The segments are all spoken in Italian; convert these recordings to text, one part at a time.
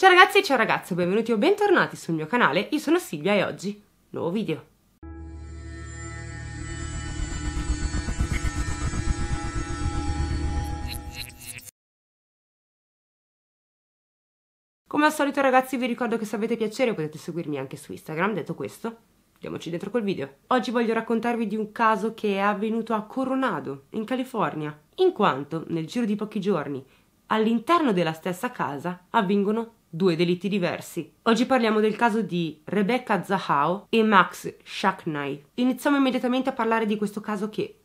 Ciao ragazzi e ciao ragazze, benvenuti o bentornati sul mio canale, io sono Silvia e oggi nuovo video. Come al solito ragazzi vi ricordo che se avete piacere potete seguirmi anche su Instagram, detto questo, andiamoci dentro col video. Oggi voglio raccontarvi di un caso che è avvenuto a Coronado, in California, in quanto nel giro di pochi giorni all'interno della stessa casa avvengono due delitti diversi. Oggi parliamo del caso di Rebecca Zahao e Max Shacknai. Iniziamo immediatamente a parlare di questo caso che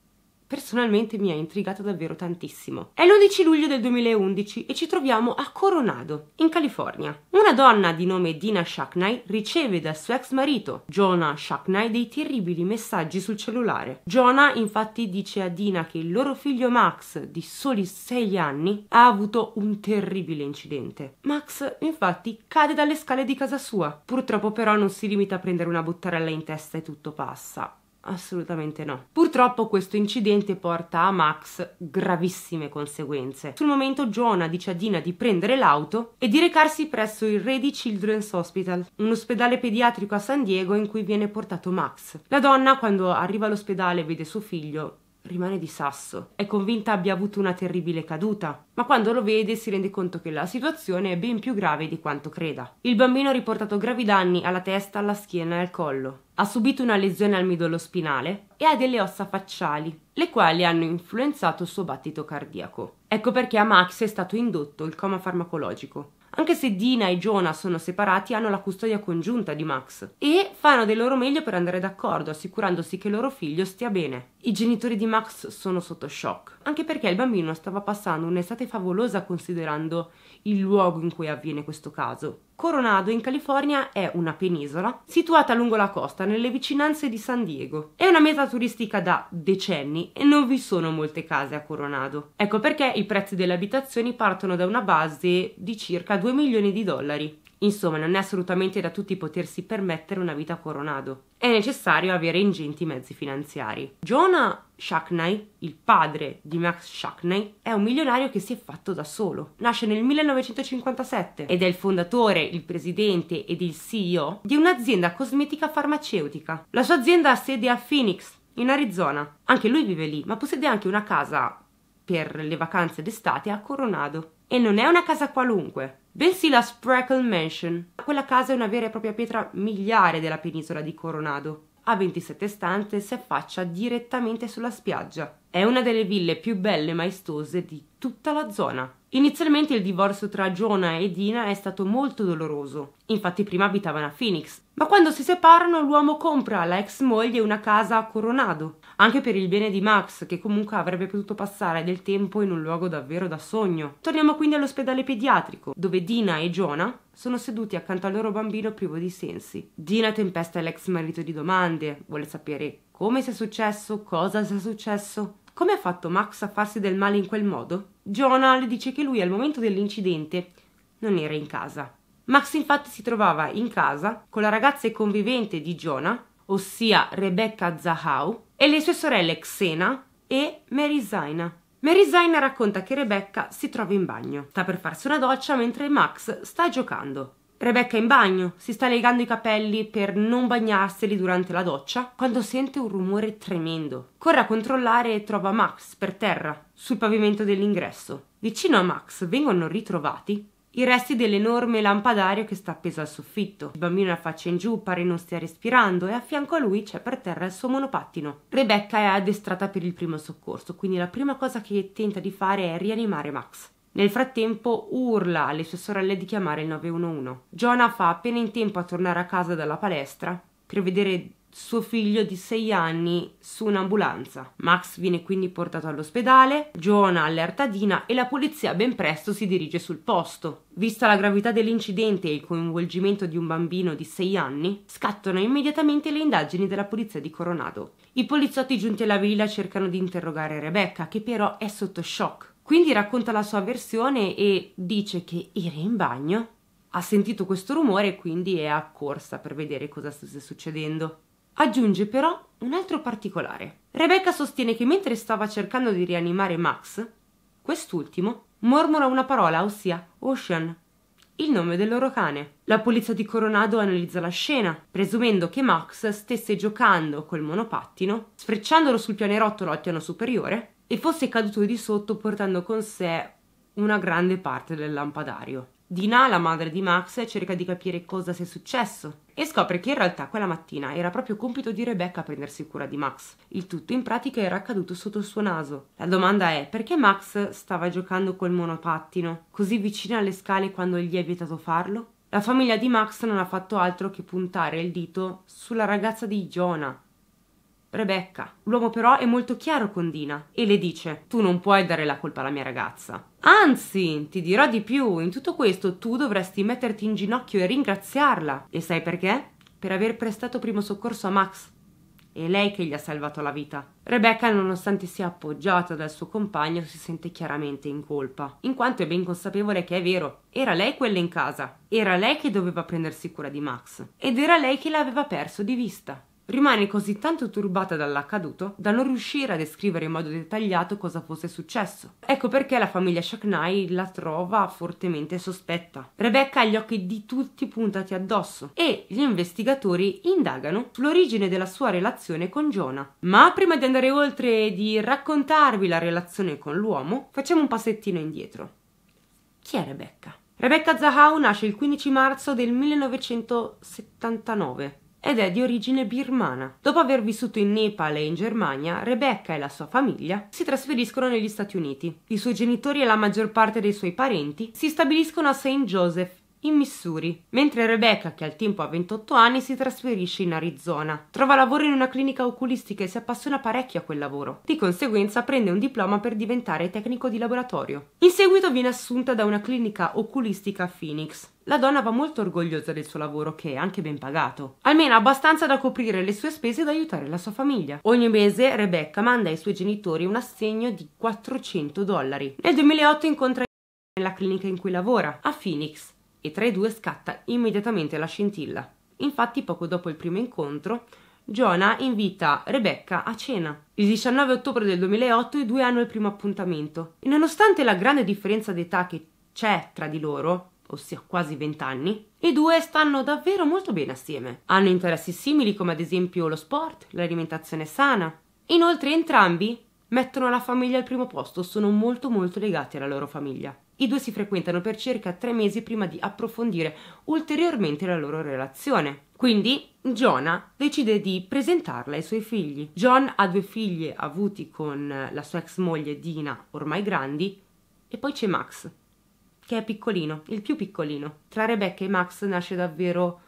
personalmente mi ha intrigata davvero tantissimo. È l'11 luglio del 2011 e ci troviamo a Coronado, in California. Una donna di nome Dina Shackney riceve dal suo ex marito, Jonah Shackney, dei terribili messaggi sul cellulare. Jonah infatti dice a Dina che il loro figlio Max, di soli 6 anni, ha avuto un terribile incidente. Max infatti cade dalle scale di casa sua. Purtroppo però non si limita a prendere una bottarella in testa e tutto passa Assolutamente no. Purtroppo questo incidente porta a Max gravissime conseguenze. Sul momento Jonah dice a Dina di prendere l'auto e di recarsi presso il Ready Children's Hospital, un ospedale pediatrico a San Diego in cui viene portato Max. La donna quando arriva all'ospedale e vede suo figlio rimane di sasso. È convinta abbia avuto una terribile caduta, ma quando lo vede si rende conto che la situazione è ben più grave di quanto creda. Il bambino ha riportato gravi danni alla testa, alla schiena e al collo. Ha subito una lesione al midollo spinale e ha delle ossa facciali, le quali hanno influenzato il suo battito cardiaco. Ecco perché a Max è stato indotto il coma farmacologico. Anche se Dina e Jonah sono separati, hanno la custodia congiunta di Max e fanno del loro meglio per andare d'accordo, assicurandosi che il loro figlio stia bene. I genitori di Max sono sotto shock anche perché il bambino stava passando un'estate favolosa considerando il luogo in cui avviene questo caso. Coronado in California è una penisola situata lungo la costa nelle vicinanze di San Diego. È una meta turistica da decenni e non vi sono molte case a Coronado. Ecco perché i prezzi delle abitazioni partono da una base di circa 2 milioni di dollari. Insomma, non è assolutamente da tutti potersi permettere una vita a Coronado. È necessario avere ingenti mezzi finanziari. Jonah Shackney, il padre di Max Shackney, è un milionario che si è fatto da solo. Nasce nel 1957 ed è il fondatore, il presidente ed il CEO di un'azienda cosmetica farmaceutica. La sua azienda ha sede a Phoenix, in Arizona. Anche lui vive lì, ma possiede anche una casa per le vacanze d'estate a Coronado. E non è una casa qualunque, bensì la Spreckle Mansion. Quella casa è una vera e propria pietra miliare della penisola di Coronado. A 27 stanze si affaccia direttamente sulla spiaggia. È una delle ville più belle e maestose di tutta la zona. Inizialmente il divorzio tra Jonah e Dina è stato molto doloroso, infatti prima abitavano a Phoenix, ma quando si separano l'uomo compra alla ex moglie una casa a Coronado anche per il bene di Max, che comunque avrebbe potuto passare del tempo in un luogo davvero da sogno. Torniamo quindi all'ospedale pediatrico, dove Dina e Jonah sono seduti accanto al loro bambino privo di sensi. Dina tempesta l'ex marito di domande, vuole sapere come sia successo, cosa sia successo. Come ha fatto Max a farsi del male in quel modo? Jonah le dice che lui al momento dell'incidente non era in casa. Max infatti si trovava in casa con la ragazza e convivente di Jonah, ossia Rebecca Zahau, e le sue sorelle Xena e Mary Zaina. Mary Zaina racconta che Rebecca si trova in bagno. Sta per farsi una doccia mentre Max sta giocando. Rebecca è in bagno, si sta legando i capelli per non bagnarseli durante la doccia, quando sente un rumore tremendo. Corre a controllare e trova Max per terra, sul pavimento dell'ingresso. Vicino a Max vengono ritrovati i resti dell'enorme lampadario che sta appeso al soffitto. Il bambino ha la faccia in giù, pare non stia respirando e a fianco a lui c'è per terra il suo monopattino. Rebecca è addestrata per il primo soccorso, quindi la prima cosa che tenta di fare è rianimare Max. Nel frattempo urla alle sue sorelle di chiamare il 911. Jonah fa appena in tempo a tornare a casa dalla palestra per vedere suo figlio di 6 anni su un'ambulanza. Max viene quindi portato all'ospedale, Jonah allerta Dina e la polizia ben presto si dirige sul posto. Vista la gravità dell'incidente e il coinvolgimento di un bambino di 6 anni, scattano immediatamente le indagini della polizia di Coronado. I poliziotti giunti alla villa cercano di interrogare Rebecca, che però è sotto shock. Quindi racconta la sua versione e dice che era in bagno ha sentito questo rumore e quindi è accorsa per vedere cosa stesse succedendo. Aggiunge però un altro particolare. Rebecca sostiene che mentre stava cercando di rianimare Max, quest'ultimo mormora una parola, ossia Ocean, il nome del loro cane. La polizia di Coronado analizza la scena, presumendo che Max stesse giocando col monopattino, sfrecciandolo sul pianerottolo al piano superiore e fosse caduto di sotto portando con sé una grande parte del lampadario. Dina, la madre di Max, cerca di capire cosa sia successo e scopre che in realtà quella mattina era proprio compito di Rebecca prendersi cura di Max. Il tutto in pratica era accaduto sotto il suo naso. La domanda è perché Max stava giocando col monopattino così vicino alle scale quando gli è vietato farlo? La famiglia di Max non ha fatto altro che puntare il dito sulla ragazza di Jonah, Rebecca. L'uomo però è molto chiaro con Dina e le dice: Tu non puoi dare la colpa alla mia ragazza. Anzi, ti dirò di più, in tutto questo tu dovresti metterti in ginocchio e ringraziarla. E sai perché? Per aver prestato primo soccorso a Max. È lei che gli ha salvato la vita. Rebecca, nonostante sia appoggiata dal suo compagno, si sente chiaramente in colpa, in quanto è ben consapevole che è vero, era lei quella in casa, era lei che doveva prendersi cura di Max, ed era lei che l'aveva perso di vista. Rimane così tanto turbata dall'accaduto da non riuscire a descrivere in modo dettagliato cosa fosse successo. Ecco perché la famiglia Shacknai la trova fortemente sospetta. Rebecca ha gli occhi di tutti puntati addosso e gli investigatori indagano sull'origine della sua relazione con Jonah. Ma prima di andare oltre e di raccontarvi la relazione con l'uomo, facciamo un passettino indietro. Chi è Rebecca? Rebecca Zahau nasce il 15 marzo del 1979 ed è di origine birmana. Dopo aver vissuto in Nepal e in Germania, Rebecca e la sua famiglia si trasferiscono negli Stati Uniti. I suoi genitori e la maggior parte dei suoi parenti si stabiliscono a St. Joseph in Missouri, mentre Rebecca, che al tempo ha 28 anni, si trasferisce in Arizona. Trova lavoro in una clinica oculistica e si appassiona parecchio a quel lavoro. Di conseguenza prende un diploma per diventare tecnico di laboratorio. In seguito viene assunta da una clinica oculistica a Phoenix. La donna va molto orgogliosa del suo lavoro, che è anche ben pagato, almeno abbastanza da coprire le sue spese ed aiutare la sua famiglia. Ogni mese Rebecca manda ai suoi genitori un assegno di 400 dollari. Nel 2008 incontra nella clinica in cui lavora, a Phoenix, e tra i due scatta immediatamente la scintilla. Infatti, poco dopo il primo incontro, Jonah invita Rebecca a cena. Il 19 ottobre del 2008 i due hanno il primo appuntamento e nonostante la grande differenza d'età che c'è tra di loro, ossia quasi 20 anni, i due stanno davvero molto bene assieme. Hanno interessi simili come ad esempio lo sport, l'alimentazione sana. Inoltre entrambi mettono la famiglia al primo posto, sono molto molto legati alla loro famiglia. I due si frequentano per circa tre mesi prima di approfondire ulteriormente la loro relazione. Quindi Jonah decide di presentarla ai suoi figli. John ha due figlie avuti con la sua ex moglie Dina, ormai grandi, e poi c'è Max, che è piccolino, il più piccolino. Tra Rebecca e Max nasce davvero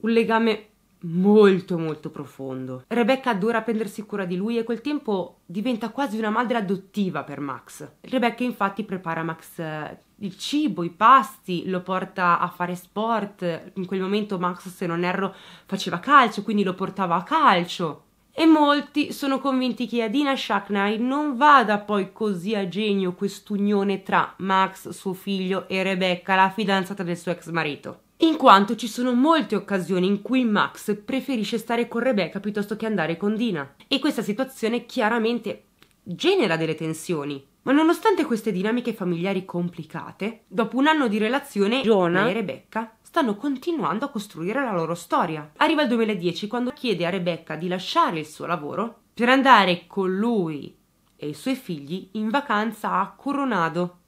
un legame molto molto profondo. Rebecca adora prendersi cura di lui e quel tempo diventa quasi una madre adottiva per Max. Rebecca infatti prepara Max eh, il cibo, i pasti, lo porta a fare sport. In quel momento Max, se non erro, faceva calcio, quindi lo portava a calcio. E molti sono convinti che Adina Shaknai non vada poi così a genio quest'unione tra Max, suo figlio, e Rebecca, la fidanzata del suo ex marito in quanto ci sono molte occasioni in cui Max preferisce stare con Rebecca piuttosto che andare con Dina e questa situazione chiaramente genera delle tensioni. Ma nonostante queste dinamiche familiari complicate, dopo un anno di relazione, Jonah e Rebecca stanno continuando a costruire la loro storia. Arriva il 2010 quando chiede a Rebecca di lasciare il suo lavoro per andare con lui e i suoi figli in vacanza a Coronado,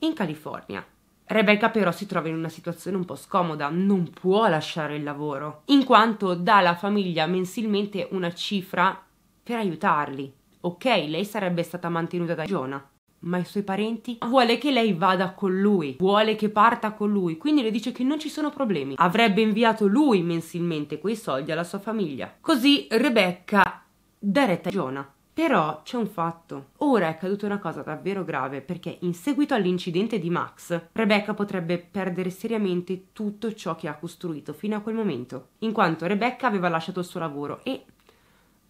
in California. Rebecca però si trova in una situazione un po' scomoda, non può lasciare il lavoro, in quanto dà alla famiglia mensilmente una cifra per aiutarli. Ok, lei sarebbe stata mantenuta da Giona, ma i suoi parenti vuole che lei vada con lui, vuole che parta con lui, quindi le dice che non ci sono problemi. Avrebbe inviato lui mensilmente quei soldi alla sua famiglia. Così Rebecca dà retta a Giona. Però c'è un fatto. Ora è accaduta una cosa davvero grave perché in seguito all'incidente di Max, Rebecca potrebbe perdere seriamente tutto ciò che ha costruito fino a quel momento, in quanto Rebecca aveva lasciato il suo lavoro e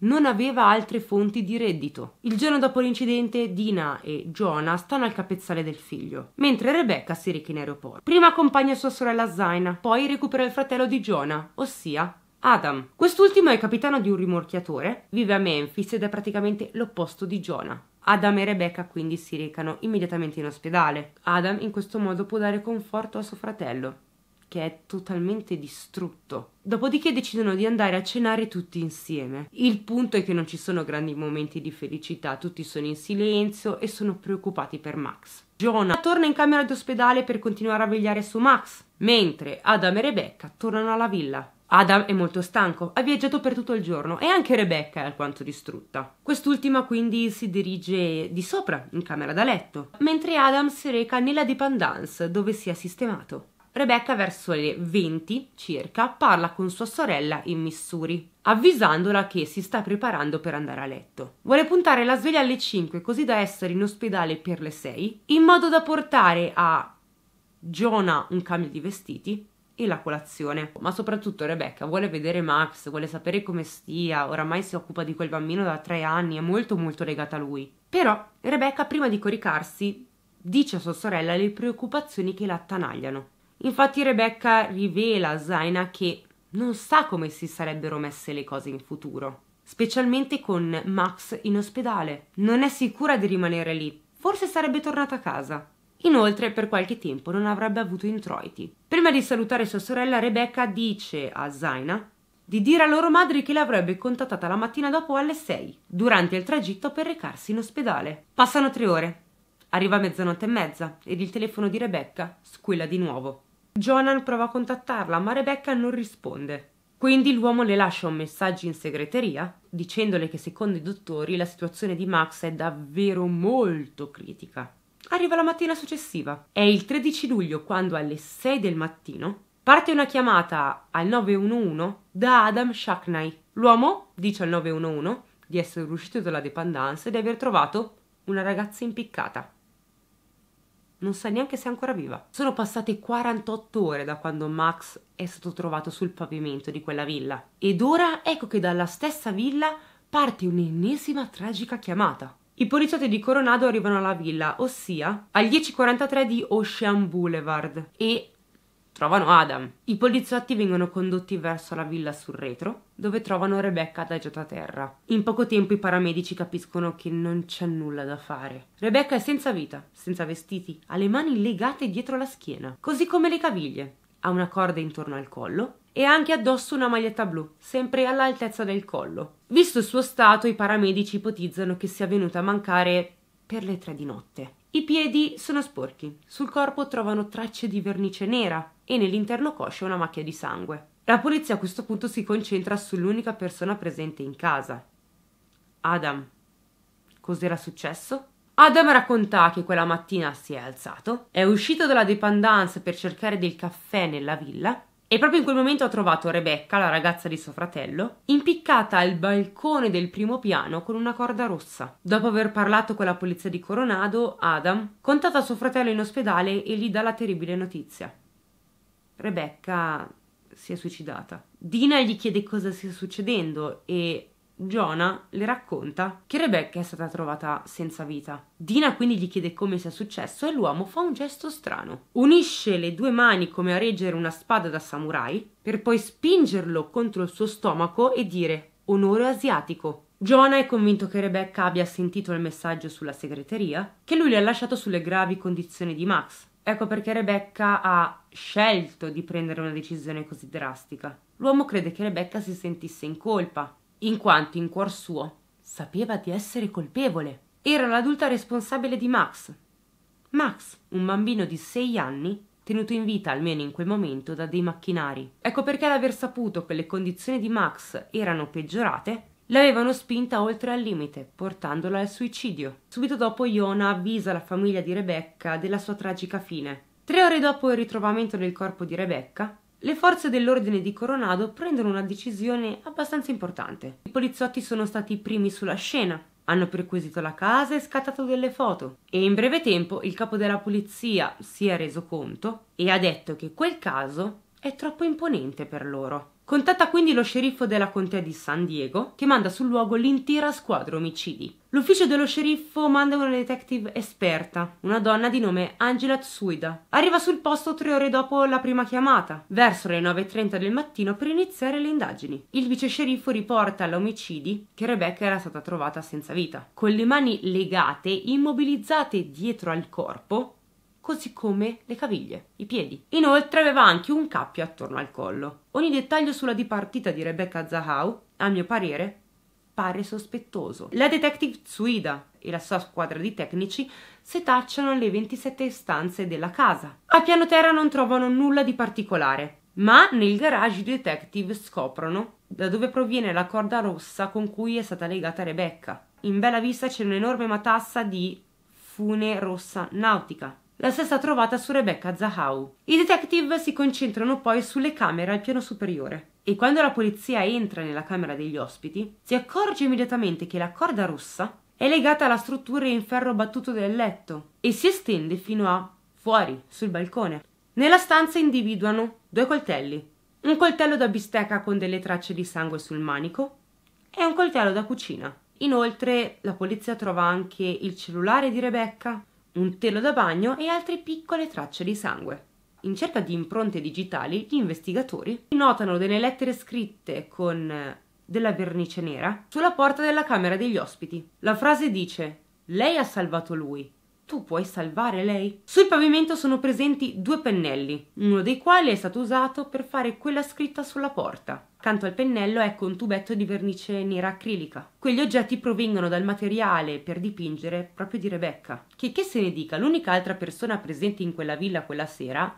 non aveva altre fonti di reddito. Il giorno dopo l'incidente, Dina e Jonah stanno al capezzale del figlio, mentre Rebecca si reca in aeroporto. Prima accompagna sua sorella Zaina, poi recupera il fratello di Jonah, ossia Adam. Quest'ultimo è il capitano di un rimorchiatore, vive a Memphis ed è praticamente l'opposto di Jonah. Adam e Rebecca quindi si recano immediatamente in ospedale. Adam in questo modo può dare conforto a suo fratello, che è totalmente distrutto. Dopodiché decidono di andare a cenare tutti insieme. Il punto è che non ci sono grandi momenti di felicità, tutti sono in silenzio e sono preoccupati per Max. Jonah torna in camera d'ospedale per continuare a vegliare su Max, mentre Adam e Rebecca tornano alla villa. Adam è molto stanco, ha viaggiato per tutto il giorno e anche Rebecca è alquanto distrutta. Quest'ultima quindi si dirige di sopra, in camera da letto, mentre Adam si reca nella dependance dove si è sistemato. Rebecca verso le 20 circa parla con sua sorella in Missouri, avvisandola che si sta preparando per andare a letto. Vuole puntare la sveglia alle 5 così da essere in ospedale per le 6, in modo da portare a Jonah un cambio di vestiti e la colazione. Ma soprattutto Rebecca vuole vedere Max, vuole sapere come stia, oramai si occupa di quel bambino da tre anni, è molto molto legata a lui. Però Rebecca prima di coricarsi dice a sua sorella le preoccupazioni che la attanagliano. Infatti Rebecca rivela a Zaina che non sa come si sarebbero messe le cose in futuro, specialmente con Max in ospedale. Non è sicura di rimanere lì, forse sarebbe tornata a casa. Inoltre, per qualche tempo non avrebbe avuto introiti. Prima di salutare sua sorella, Rebecca dice a Zaina di dire a loro madre che l'avrebbe contattata la mattina dopo alle 6, durante il tragitto per recarsi in ospedale. Passano tre ore. Arriva mezzanotte e mezza ed il telefono di Rebecca squilla di nuovo. Jonan prova a contattarla, ma Rebecca non risponde. Quindi l'uomo le lascia un messaggio in segreteria dicendole che secondo i dottori la situazione di Max è davvero molto critica arriva la mattina successiva. È il 13 luglio quando alle 6 del mattino parte una chiamata al 911 da Adam Shackney. L'uomo dice al 911 di essere uscito dalla dependance e di aver trovato una ragazza impiccata. Non sa neanche se è ancora viva. Sono passate 48 ore da quando Max è stato trovato sul pavimento di quella villa. Ed ora ecco che dalla stessa villa parte un'ennesima tragica chiamata. I poliziotti di Coronado arrivano alla villa, ossia al 1043 di Ocean Boulevard, e trovano Adam. I poliziotti vengono condotti verso la villa sul retro, dove trovano Rebecca adagiata a terra. In poco tempo i paramedici capiscono che non c'è nulla da fare. Rebecca è senza vita, senza vestiti, ha le mani legate dietro la schiena, così come le caviglie ha una corda intorno al collo e ha anche addosso una maglietta blu, sempre all'altezza del collo. Visto il suo stato, i paramedici ipotizzano che sia venuta a mancare per le tre di notte. I piedi sono sporchi, sul corpo trovano tracce di vernice nera e nell'interno coscia una macchia di sangue. La polizia a questo punto si concentra sull'unica persona presente in casa. Adam. Cos'era successo? Adam raccontò che quella mattina si è alzato, è uscito dalla dependance per cercare del caffè nella villa e proprio in quel momento ha trovato Rebecca, la ragazza di suo fratello, impiccata al balcone del primo piano con una corda rossa. Dopo aver parlato con la polizia di Coronado, Adam contatta suo fratello in ospedale e gli dà la terribile notizia. Rebecca si è suicidata. Dina gli chiede cosa stia succedendo e Jonah le racconta che Rebecca è stata trovata senza vita. Dina quindi gli chiede come sia successo e l'uomo fa un gesto strano. Unisce le due mani come a reggere una spada da samurai per poi spingerlo contro il suo stomaco e dire onore asiatico. Jonah è convinto che Rebecca abbia sentito il messaggio sulla segreteria che lui le ha lasciato sulle gravi condizioni di Max. Ecco perché Rebecca ha scelto di prendere una decisione così drastica. L'uomo crede che Rebecca si sentisse in colpa in quanto in cuor suo sapeva di essere colpevole. Era l'adulta responsabile di Max. Max, un bambino di sei anni, tenuto in vita almeno in quel momento da dei macchinari. Ecco perché l'aver saputo che le condizioni di Max erano peggiorate l'avevano spinta oltre al limite, portandola al suicidio. Subito dopo Iona avvisa la famiglia di Rebecca della sua tragica fine. Tre ore dopo il ritrovamento del corpo di Rebecca, le forze dell'ordine di Coronado prendono una decisione abbastanza importante. I poliziotti sono stati i primi sulla scena, hanno perquisito la casa e scattato delle foto e in breve tempo il capo della polizia si è reso conto e ha detto che quel caso è troppo imponente per loro. Contatta quindi lo sceriffo della contea di San Diego, che manda sul luogo l'intera squadra omicidi. L'ufficio dello sceriffo manda una detective esperta, una donna di nome Angela Tsuida. Arriva sul posto tre ore dopo la prima chiamata, verso le 9.30 del mattino per iniziare le indagini. Il vice sceriffo riporta all'omicidi che Rebecca era stata trovata senza vita, con le mani legate, immobilizzate dietro al corpo così come le caviglie, i piedi. Inoltre aveva anche un cappio attorno al collo. Ogni dettaglio sulla dipartita di Rebecca Zahau, a mio parere, pare sospettoso. La detective Zuida e la sua squadra di tecnici setacciano le 27 stanze della casa. A piano terra non trovano nulla di particolare, ma nel garage i detective scoprono da dove proviene la corda rossa con cui è stata legata Rebecca. In bella vista c'è un'enorme matassa di fune rossa nautica la stessa trovata su Rebecca Zahau. I detective si concentrano poi sulle camere al piano superiore. E quando la polizia entra nella camera degli ospiti, si accorge immediatamente che la corda rossa è legata alla struttura in ferro battuto del letto e si estende fino a fuori, sul balcone. Nella stanza individuano due coltelli, un coltello da bistecca con delle tracce di sangue sul manico e un coltello da cucina. Inoltre la polizia trova anche il cellulare di Rebecca, un telo da bagno e altre piccole tracce di sangue. In cerca di impronte digitali, gli investigatori notano delle lettere scritte con eh, della vernice nera sulla porta della camera degli ospiti. La frase dice: Lei ha salvato lui. Tu puoi salvare lei? Sul pavimento sono presenti due pennelli, uno dei quali è stato usato per fare quella scritta sulla porta. Accanto al pennello ecco un tubetto di vernice nera acrilica. Quegli oggetti provengono dal materiale per dipingere proprio di Rebecca. Che, che se ne dica, l'unica altra persona presente in quella villa quella sera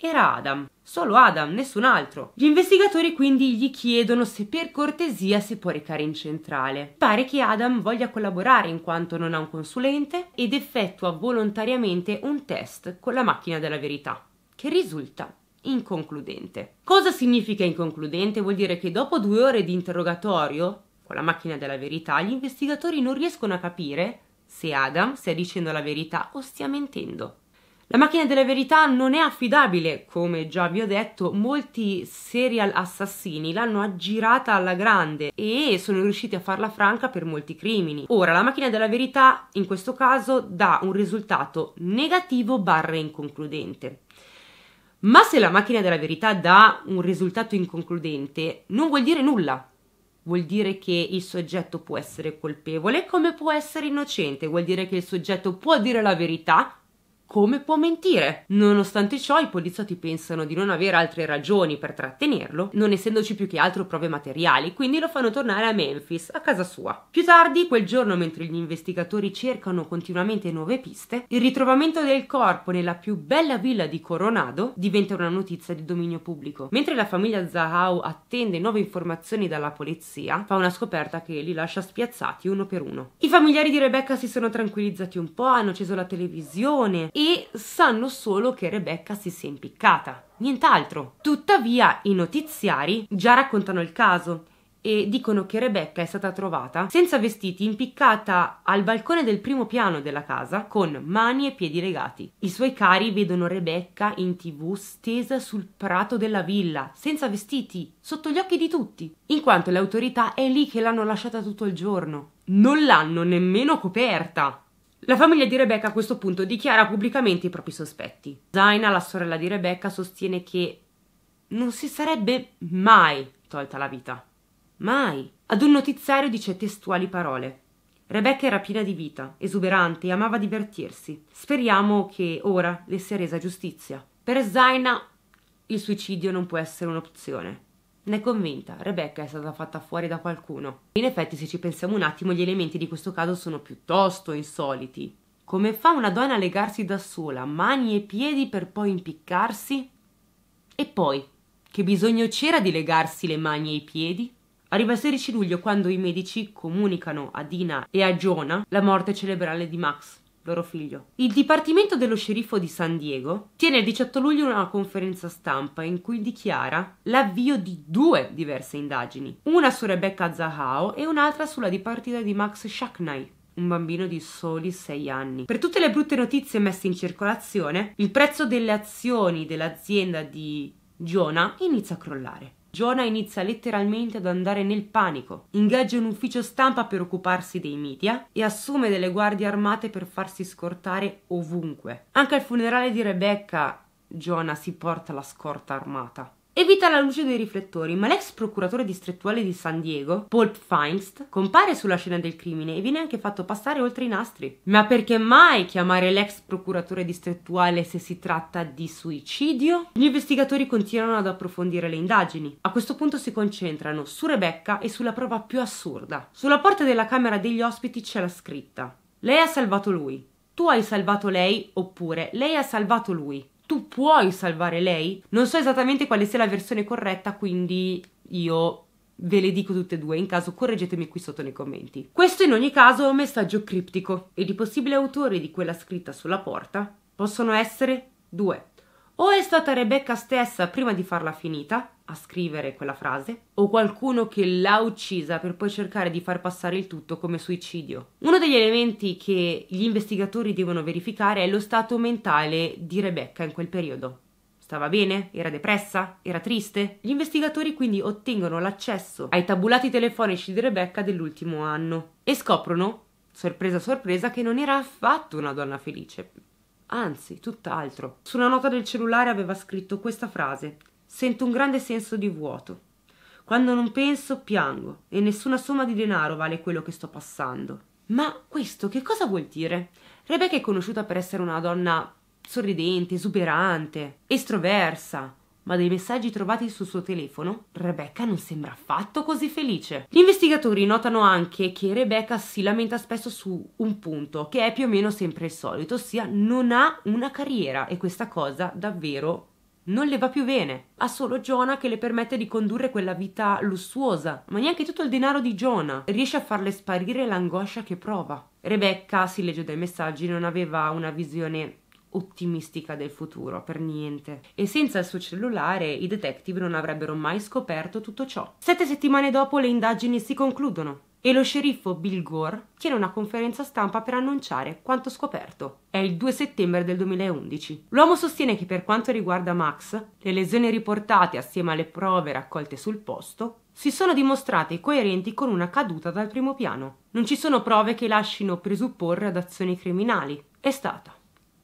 era Adam, solo Adam, nessun altro. Gli investigatori quindi gli chiedono se per cortesia si può recare in centrale. Pare che Adam voglia collaborare in quanto non ha un consulente ed effettua volontariamente un test con la macchina della verità, che risulta inconcludente. Cosa significa inconcludente? Vuol dire che dopo due ore di interrogatorio, con la macchina della verità, gli investigatori non riescono a capire se Adam stia dicendo la verità o stia mentendo. La macchina della verità non è affidabile, come già vi ho detto, molti serial assassini l'hanno aggirata alla grande e sono riusciti a farla franca per molti crimini. Ora, la macchina della verità in questo caso dà un risultato negativo barra inconcludente. Ma se la macchina della verità dà un risultato inconcludente, non vuol dire nulla. Vuol dire che il soggetto può essere colpevole come può essere innocente, vuol dire che il soggetto può dire la verità come può mentire? Nonostante ciò, i poliziotti pensano di non avere altre ragioni per trattenerlo, non essendoci più che altro prove materiali, quindi lo fanno tornare a Memphis, a casa sua. Più tardi, quel giorno, mentre gli investigatori cercano continuamente nuove piste, il ritrovamento del corpo nella più bella villa di Coronado diventa una notizia di dominio pubblico. Mentre la famiglia Zahau attende nuove informazioni dalla polizia, fa una scoperta che li lascia spiazzati uno per uno. I familiari di Rebecca si sono tranquillizzati un po', hanno acceso la televisione, e sanno solo che Rebecca si sia impiccata, nient'altro. Tuttavia i notiziari già raccontano il caso e dicono che Rebecca è stata trovata senza vestiti impiccata al balcone del primo piano della casa con mani e piedi legati. I suoi cari vedono Rebecca in tv stesa sul prato della villa, senza vestiti, sotto gli occhi di tutti, in quanto le autorità è lì che l'hanno lasciata tutto il giorno. Non l'hanno nemmeno coperta. La famiglia di Rebecca a questo punto dichiara pubblicamente i propri sospetti. Zaina, la sorella di Rebecca, sostiene che non si sarebbe mai tolta la vita. Mai. Ad un notiziario dice testuali parole. Rebecca era piena di vita, esuberante e amava divertirsi. Speriamo che ora le sia resa giustizia. Per Zaina il suicidio non può essere un'opzione. Ne è convinta, Rebecca è stata fatta fuori da qualcuno. In effetti, se ci pensiamo un attimo, gli elementi di questo caso sono piuttosto insoliti. Come fa una donna a legarsi da sola, mani e piedi, per poi impiccarsi? E poi, che bisogno c'era di legarsi le mani e i piedi? Arriva il 16 luglio quando i medici comunicano a Dina e a Jonah la morte cerebrale di Max loro figlio. Il Dipartimento dello Sceriffo di San Diego tiene il 18 luglio una conferenza stampa in cui dichiara l'avvio di due diverse indagini, una su Rebecca Zahao e un'altra sulla dipartita di Max Shackney, un bambino di soli 6 anni. Per tutte le brutte notizie messe in circolazione, il prezzo delle azioni dell'azienda di Jonah inizia a crollare. Jonah inizia letteralmente ad andare nel panico, ingaggia un ufficio stampa per occuparsi dei media e assume delle guardie armate per farsi scortare ovunque. Anche al funerale di Rebecca Jonah si porta la scorta armata evita la luce dei riflettori, ma l'ex procuratore distrettuale di San Diego, Paul Feinst, compare sulla scena del crimine e viene anche fatto passare oltre i nastri. Ma perché mai chiamare l'ex procuratore distrettuale se si tratta di suicidio? Gli investigatori continuano ad approfondire le indagini. A questo punto si concentrano su Rebecca e sulla prova più assurda. Sulla porta della camera degli ospiti c'è la scritta: Lei ha salvato lui. Tu hai salvato lei oppure lei ha salvato lui tu puoi salvare lei? Non so esattamente quale sia la versione corretta, quindi io ve le dico tutte e due, in caso correggetemi qui sotto nei commenti. Questo in ogni caso è un messaggio criptico e i possibili autori di quella scritta sulla porta possono essere due. O è stata Rebecca stessa prima di farla finita, a scrivere quella frase, o qualcuno che l'ha uccisa per poi cercare di far passare il tutto come suicidio. Uno degli elementi che gli investigatori devono verificare è lo stato mentale di Rebecca in quel periodo. Stava bene? Era depressa? Era triste? Gli investigatori quindi ottengono l'accesso ai tabulati telefonici di Rebecca dell'ultimo anno e scoprono, sorpresa sorpresa, che non era affatto una donna felice. Anzi, tutt'altro. Su una nota del cellulare aveva scritto questa frase Sento un grande senso di vuoto. Quando non penso, piango e nessuna somma di denaro vale quello che sto passando. Ma questo che cosa vuol dire? Rebecca è conosciuta per essere una donna sorridente, esuberante, estroversa, ma dai messaggi trovati sul suo telefono, Rebecca non sembra affatto così felice. Gli investigatori notano anche che Rebecca si lamenta spesso su un punto, che è più o meno sempre il solito, ossia non ha una carriera e questa cosa davvero non le va più bene, ha solo Jonah che le permette di condurre quella vita lussuosa, ma neanche tutto il denaro di Jonah riesce a farle sparire l'angoscia che prova. Rebecca, si legge dai messaggi, non aveva una visione ottimistica del futuro, per niente. E senza il suo cellulare i detective non avrebbero mai scoperto tutto ciò. Sette settimane dopo le indagini si concludono e lo sceriffo Bill Gore tiene una conferenza stampa per annunciare quanto scoperto. È il 2 settembre del 2011. L'uomo sostiene che per quanto riguarda Max, le lesioni riportate assieme alle prove raccolte sul posto si sono dimostrate coerenti con una caduta dal primo piano. Non ci sono prove che lasciano presupporre ad azioni criminali. È stata,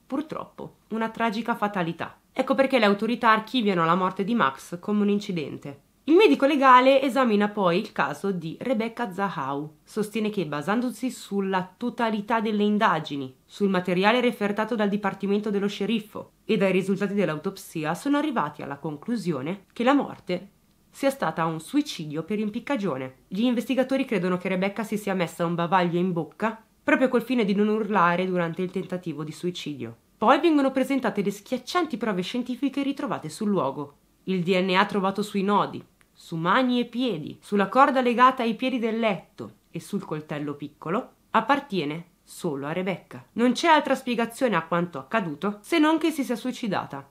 purtroppo, una tragica fatalità. Ecco perché le autorità archiviano la morte di Max come un incidente. Il medico legale esamina poi il caso di Rebecca Zahau. Sostiene che, basandosi sulla totalità delle indagini, sul materiale refertato dal dipartimento dello sceriffo e dai risultati dell'autopsia, sono arrivati alla conclusione che la morte sia stata un suicidio per impiccagione. Gli investigatori credono che Rebecca si sia messa un bavaglio in bocca proprio col fine di non urlare durante il tentativo di suicidio. Poi vengono presentate le schiaccianti prove scientifiche ritrovate sul luogo. Il DNA trovato sui nodi, su mani e piedi, sulla corda legata ai piedi del letto e sul coltello piccolo, appartiene solo a Rebecca. Non c'è altra spiegazione a quanto accaduto se non che si sia suicidata.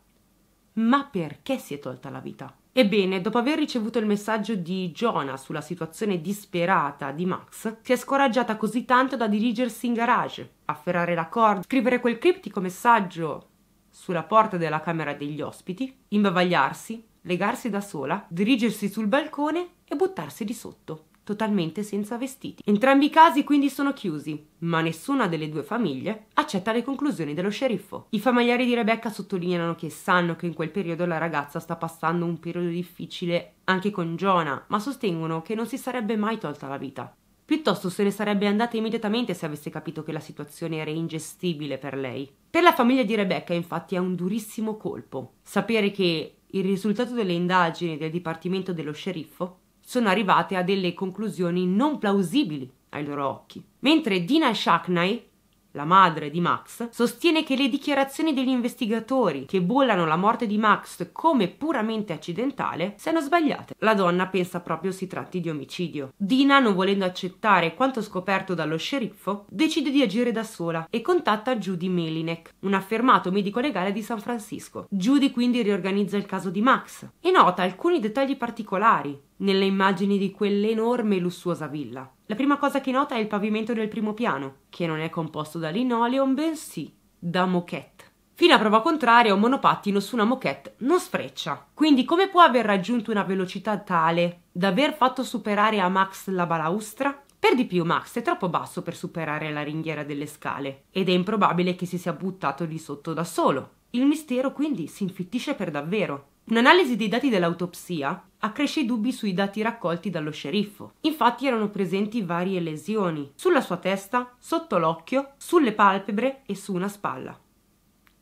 Ma perché si è tolta la vita? Ebbene, dopo aver ricevuto il messaggio di Jonah sulla situazione disperata di Max, si è scoraggiata così tanto da dirigersi in garage, afferrare la corda, scrivere quel criptico messaggio sulla porta della camera degli ospiti, imbavagliarsi legarsi da sola, dirigersi sul balcone e buttarsi di sotto, totalmente senza vestiti. Entrambi i casi quindi sono chiusi, ma nessuna delle due famiglie accetta le conclusioni dello sceriffo. I familiari di Rebecca sottolineano che sanno che in quel periodo la ragazza sta passando un periodo difficile anche con Jonah, ma sostengono che non si sarebbe mai tolta la vita. Piuttosto se ne sarebbe andata immediatamente se avesse capito che la situazione era ingestibile per lei. Per la famiglia di Rebecca infatti è un durissimo colpo. Sapere che il risultato delle indagini del Dipartimento dello Sceriffo, sono arrivate a delle conclusioni non plausibili ai loro occhi. Mentre Dina Shaknai, la madre di Max, sostiene che le dichiarazioni degli investigatori che bollano la morte di Max come puramente accidentale siano sbagliate. La donna pensa proprio si tratti di omicidio. Dina, non volendo accettare quanto scoperto dallo sceriffo, decide di agire da sola e contatta Judy Melinek, un affermato medico legale di San Francisco. Judy quindi riorganizza il caso di Max e nota alcuni dettagli particolari nelle immagini di quell'enorme e lussuosa villa. La prima cosa che nota è il pavimento del primo piano, che non è composto da linoleum, bensì da moquette. Fino a prova contraria, un monopattino su una moquette non sfreccia. Quindi come può aver raggiunto una velocità tale da aver fatto superare a Max la balaustra? Per di più Max è troppo basso per superare la ringhiera delle scale ed è improbabile che si sia buttato di sotto da solo. Il mistero quindi si infittisce per davvero. Un'analisi dei dati dell'autopsia accresce i dubbi sui dati raccolti dallo sceriffo. Infatti erano presenti varie lesioni sulla sua testa, sotto l'occhio, sulle palpebre e su una spalla.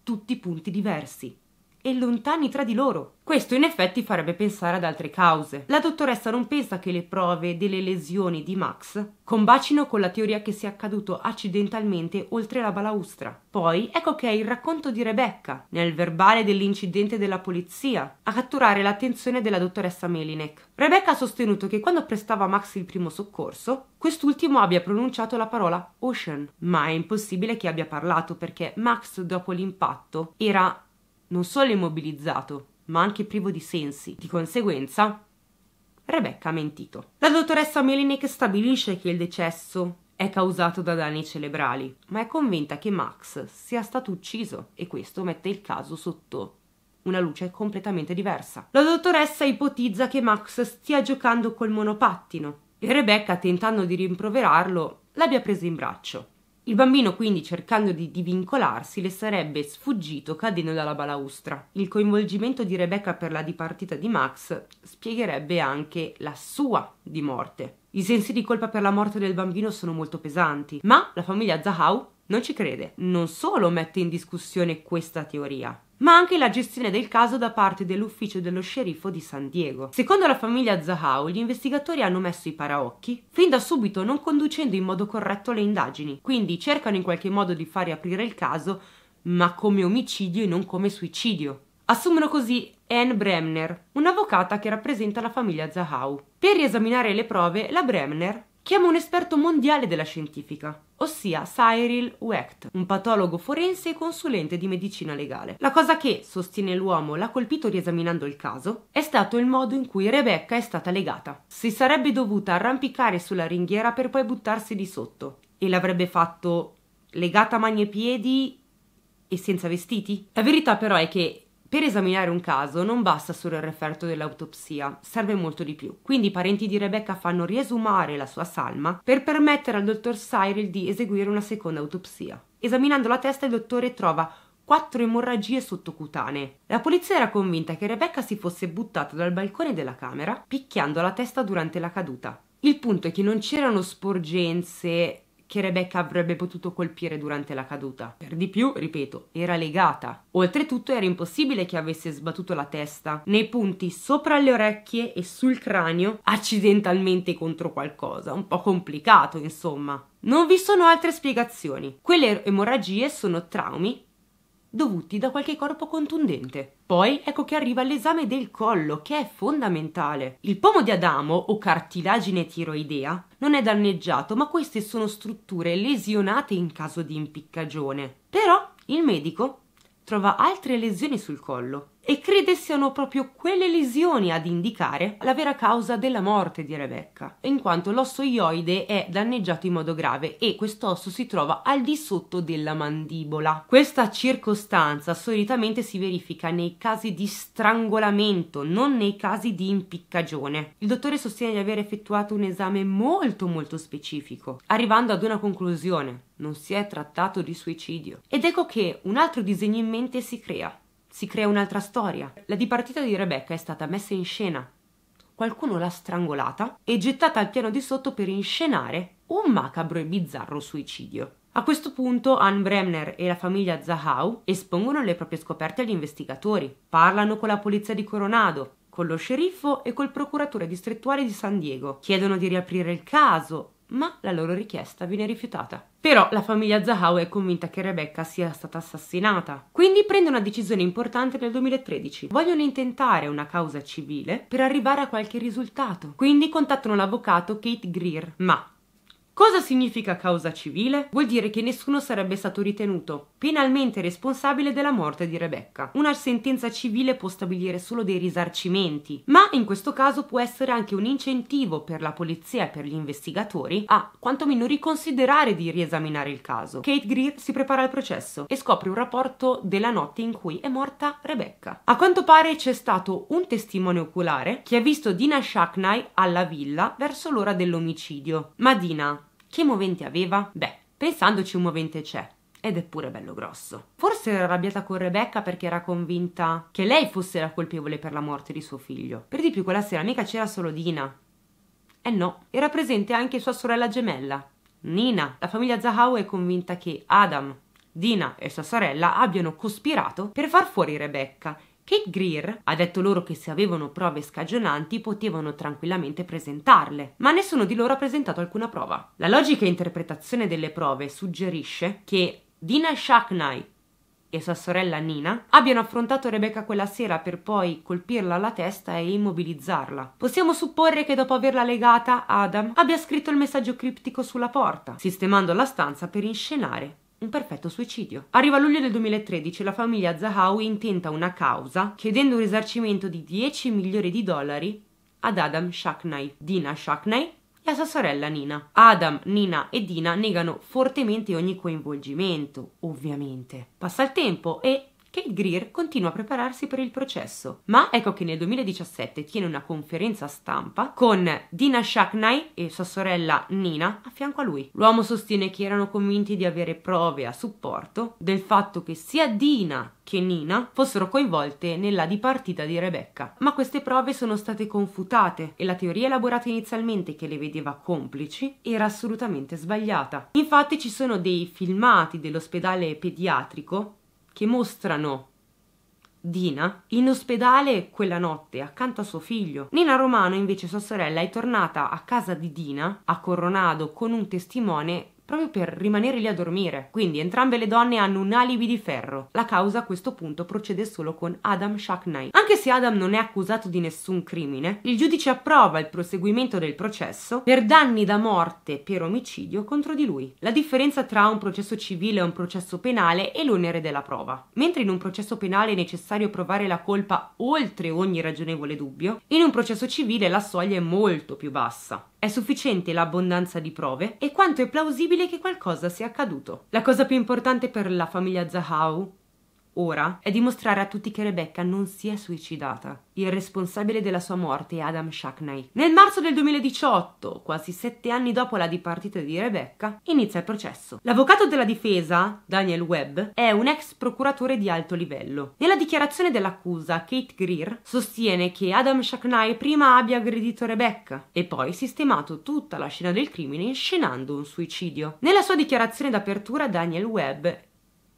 Tutti punti diversi e lontani tra di loro. Questo in effetti farebbe pensare ad altre cause. La dottoressa non pensa che le prove delle lesioni di Max combacino con la teoria che sia accaduto accidentalmente oltre la balaustra. Poi ecco che è il racconto di Rebecca, nel verbale dell'incidente della polizia, a catturare l'attenzione della dottoressa Melinek. Rebecca ha sostenuto che quando prestava Max il primo soccorso, quest'ultimo abbia pronunciato la parola ocean, ma è impossibile che abbia parlato perché Max dopo l'impatto era non solo immobilizzato, ma anche privo di sensi. Di conseguenza, Rebecca ha mentito. La dottoressa Melinek stabilisce che il decesso è causato da danni cerebrali, ma è convinta che Max sia stato ucciso e questo mette il caso sotto una luce completamente diversa. La dottoressa ipotizza che Max stia giocando col monopattino e Rebecca, tentando di rimproverarlo, l'abbia preso in braccio. Il bambino quindi, cercando di divincolarsi, le sarebbe sfuggito cadendo dalla balaustra. Il coinvolgimento di Rebecca per la dipartita di Max spiegherebbe anche la sua di morte. I sensi di colpa per la morte del bambino sono molto pesanti, ma la famiglia Zahau non ci crede. Non solo mette in discussione questa teoria, ma anche la gestione del caso da parte dell'ufficio dello sceriffo di San Diego. Secondo la famiglia Zahau, gli investigatori hanno messo i paraocchi fin da subito non conducendo in modo corretto le indagini, quindi cercano in qualche modo di far riaprire il caso, ma come omicidio e non come suicidio. Assumono così Anne Bremner, un'avvocata che rappresenta la famiglia Zahau. Per riesaminare le prove, la Bremner chiama un esperto mondiale della scientifica, ossia Cyril Wecht, un patologo forense e consulente di medicina legale. La cosa che, sostiene l'uomo, l'ha colpito riesaminando il caso, è stato il modo in cui Rebecca è stata legata. Si sarebbe dovuta arrampicare sulla ringhiera per poi buttarsi di sotto e l'avrebbe fatto legata a mani e piedi e senza vestiti? La verità però è che per esaminare un caso non basta solo il referto dell'autopsia, serve molto di più. Quindi i parenti di Rebecca fanno riesumare la sua salma per permettere al dottor Cyril di eseguire una seconda autopsia. Esaminando la testa il dottore trova quattro emorragie sottocutanee. La polizia era convinta che Rebecca si fosse buttata dal balcone della camera, picchiando la testa durante la caduta. Il punto è che non c'erano sporgenze che Rebecca avrebbe potuto colpire durante la caduta. Per di più, ripeto, era legata. Oltretutto era impossibile che avesse sbattuto la testa nei punti sopra le orecchie e sul cranio accidentalmente contro qualcosa, un po' complicato insomma. Non vi sono altre spiegazioni. Quelle emorragie sono traumi dovuti da qualche corpo contundente. Poi ecco che arriva l'esame del collo, che è fondamentale. Il pomo di Adamo, o cartilagine tiroidea, non è danneggiato, ma queste sono strutture lesionate in caso di impiccagione. Però il medico trova altre lesioni sul collo e crede siano proprio quelle lesioni ad indicare la vera causa della morte di Rebecca, in quanto l'osso ioide è danneggiato in modo grave e quest'osso si trova al di sotto della mandibola. Questa circostanza solitamente si verifica nei casi di strangolamento, non nei casi di impiccagione. Il dottore sostiene di aver effettuato un esame molto molto specifico, arrivando ad una conclusione. Non si è trattato di suicidio. Ed ecco che un altro disegno in mente si crea si crea un'altra storia. La dipartita di Rebecca è stata messa in scena. Qualcuno l'ha strangolata e gettata al piano di sotto per inscenare un macabro e bizzarro suicidio. A questo punto Ann Bremner e la famiglia Zahau espongono le proprie scoperte agli investigatori, parlano con la polizia di Coronado, con lo sceriffo e col procuratore distrettuale di San Diego, chiedono di riaprire il caso, ma la loro richiesta viene rifiutata. Però la famiglia Zahau è convinta che Rebecca sia stata assassinata. Quindi prende una decisione importante nel 2013. Vogliono intentare una causa civile per arrivare a qualche risultato. Quindi contattano l'avvocato Kate Greer, ma Cosa significa causa civile? Vuol dire che nessuno sarebbe stato ritenuto penalmente responsabile della morte di Rebecca. Una sentenza civile può stabilire solo dei risarcimenti, ma in questo caso può essere anche un incentivo per la polizia e per gli investigatori a quantomeno riconsiderare di riesaminare il caso. Kate Greer si prepara al processo e scopre un rapporto della notte in cui è morta Rebecca. A quanto pare c'è stato un testimone oculare che ha visto Dina Shackney alla villa verso l'ora dell'omicidio. Ma Dina che movente aveva? Beh, pensandoci un movente c'è ed è pure bello grosso. Forse era arrabbiata con Rebecca perché era convinta che lei fosse la colpevole per la morte di suo figlio. Per di più quella sera mica c'era solo Dina. Eh no, era presente anche sua sorella gemella, Nina. La famiglia Zahau è convinta che Adam, Dina e sua sorella abbiano cospirato per far fuori Rebecca che Greer ha detto loro che se avevano prove scagionanti potevano tranquillamente presentarle, ma nessuno di loro ha presentato alcuna prova. La logica interpretazione delle prove suggerisce che Dina Shacknight e sua sorella Nina abbiano affrontato Rebecca quella sera per poi colpirla alla testa e immobilizzarla. Possiamo supporre che dopo averla legata, Adam abbia scritto il messaggio criptico sulla porta, sistemando la stanza per inscenare un perfetto suicidio. Arriva luglio del 2013 e la famiglia Zahawi intenta una causa chiedendo un risarcimento di 10 milioni di dollari ad Adam Shaknai, Dina Shaknai e a sua sorella Nina. Adam, Nina e Dina negano fortemente ogni coinvolgimento, ovviamente. Passa il tempo e che il Greer continua a prepararsi per il processo, ma ecco che nel 2017 tiene una conferenza stampa con Dina Shaknai e sua sorella Nina a fianco a lui. L'uomo sostiene che erano convinti di avere prove a supporto del fatto che sia Dina che Nina fossero coinvolte nella dipartita di Rebecca. Ma queste prove sono state confutate e la teoria elaborata inizialmente che le vedeva complici era assolutamente sbagliata. Infatti ci sono dei filmati dell'ospedale pediatrico che mostrano Dina in ospedale quella notte accanto a suo figlio. Nina Romano, invece, sua sorella, è tornata a casa di Dina a Coronado con un testimone proprio per rimanere lì a dormire. Quindi entrambe le donne hanno un alibi di ferro. La causa a questo punto procede solo con Adam Shacknight. Anche se Adam non è accusato di nessun crimine, il giudice approva il proseguimento del processo per danni da morte per omicidio contro di lui. La differenza tra un processo civile e un processo penale è l'onere della prova. Mentre in un processo penale è necessario provare la colpa oltre ogni ragionevole dubbio, in un processo civile la soglia è molto più bassa. È sufficiente l'abbondanza di prove e quanto è plausibile che qualcosa sia accaduto. La cosa più importante per la famiglia Zahau ora è dimostrare a tutti che Rebecca non si è suicidata. Il responsabile della sua morte è Adam Shackney. Nel marzo del 2018, quasi sette anni dopo la dipartita di Rebecca, inizia il processo. L'avvocato della difesa, Daniel Webb, è un ex procuratore di alto livello. Nella dichiarazione dell'accusa, Kate Greer sostiene che Adam Shackney prima abbia aggredito Rebecca e poi sistemato tutta la scena del crimine scenando un suicidio. Nella sua dichiarazione d'apertura, Daniel Webb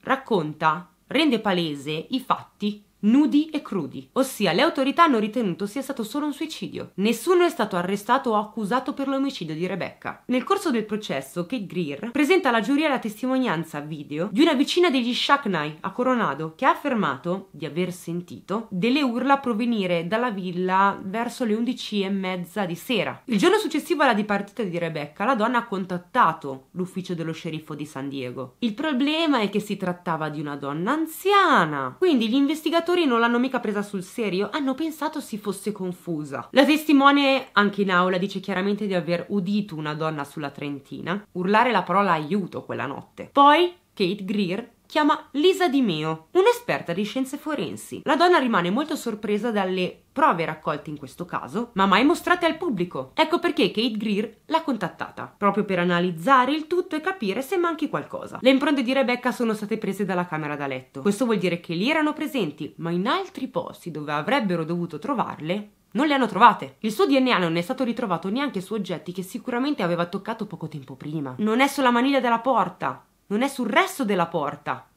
racconta rende palese i fatti nudi e crudi, ossia le autorità hanno ritenuto sia stato solo un suicidio. Nessuno è stato arrestato o accusato per l'omicidio di Rebecca. Nel corso del processo, Kate Greer presenta alla giuria la testimonianza video di una vicina degli Shacknai a Coronado che ha affermato di aver sentito delle urla provenire dalla villa verso le 11 e mezza di sera. Il giorno successivo alla dipartita di Rebecca, la donna ha contattato l'ufficio dello sceriffo di San Diego. Il problema è che si trattava di una donna anziana, quindi gli investigatori attori non l'hanno mica presa sul serio, hanno pensato si fosse confusa. La testimone, anche in aula, dice chiaramente di aver udito una donna sulla Trentina urlare la parola aiuto quella notte. Poi Kate Greer chiama Lisa Di Meo, un'esperta di scienze forensi. La donna rimane molto sorpresa dalle prove raccolte in questo caso, ma mai mostrate al pubblico. Ecco perché Kate Greer l'ha contattata, proprio per analizzare il tutto e capire se manchi qualcosa. Le impronte di Rebecca sono state prese dalla camera da letto. Questo vuol dire che lì erano presenti, ma in altri posti dove avrebbero dovuto trovarle non le hanno trovate. Il suo DNA non è stato ritrovato neanche su oggetti che sicuramente aveva toccato poco tempo prima. Non è sulla maniglia della porta, non è sul resto della porta,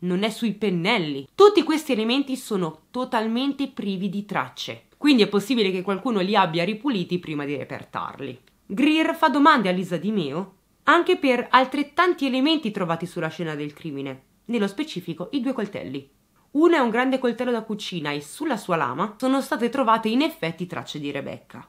non è sui pennelli. Tutti questi elementi sono totalmente privi di tracce, quindi è possibile che qualcuno li abbia ripuliti prima di repertarli. Greer fa domande a Lisa Di Meo anche per altrettanti elementi trovati sulla scena del crimine, nello specifico i due coltelli. Uno è un grande coltello da cucina e sulla sua lama sono state trovate in effetti tracce di Rebecca.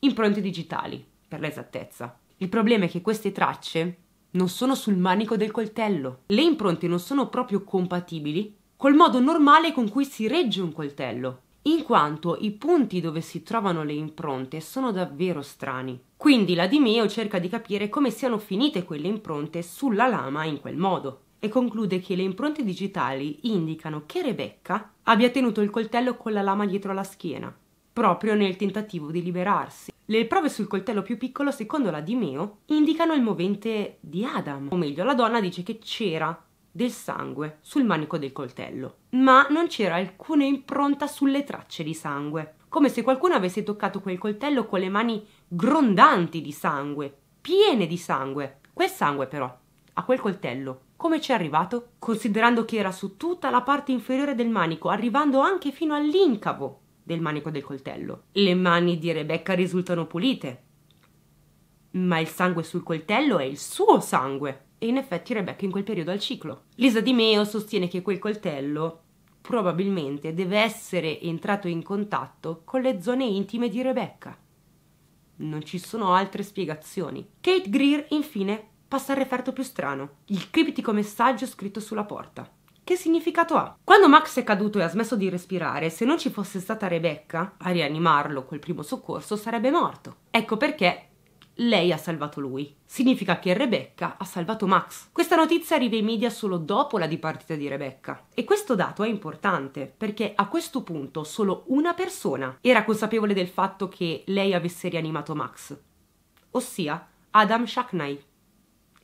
Impronte digitali, per l'esattezza. Il problema è che queste tracce non sono sul manico del coltello. Le impronte non sono proprio compatibili col modo normale con cui si regge un coltello, in quanto i punti dove si trovano le impronte sono davvero strani. Quindi la di Meo cerca di capire come siano finite quelle impronte sulla lama in quel modo e conclude che le impronte digitali indicano che Rebecca abbia tenuto il coltello con la lama dietro la schiena, proprio nel tentativo di liberarsi. Le prove sul coltello più piccolo, secondo la Dimeo, indicano il movente di Adam, o meglio, la donna dice che c'era del sangue sul manico del coltello, ma non c'era alcuna impronta sulle tracce di sangue, come se qualcuno avesse toccato quel coltello con le mani grondanti di sangue, piene di sangue. Quel sangue però, a quel coltello, come ci è arrivato? Considerando che era su tutta la parte inferiore del manico, arrivando anche fino all'incavo del manico del coltello. Le mani di Rebecca risultano pulite, ma il sangue sul coltello è il suo sangue. E in effetti Rebecca in quel periodo ha il ciclo. Lisa Di Meo sostiene che quel coltello probabilmente deve essere entrato in contatto con le zone intime di Rebecca. Non ci sono altre spiegazioni. Kate Greer infine passa al referto più strano, il criptico messaggio scritto sulla porta. Che significato ha? Quando Max è caduto e ha smesso di respirare, se non ci fosse stata Rebecca a rianimarlo col primo soccorso, sarebbe morto. Ecco perché lei ha salvato lui. Significa che Rebecca ha salvato Max. Questa notizia arriva ai media solo dopo la dipartita di Rebecca. E questo dato è importante perché a questo punto solo una persona era consapevole del fatto che lei avesse rianimato Max, ossia Adam Shackney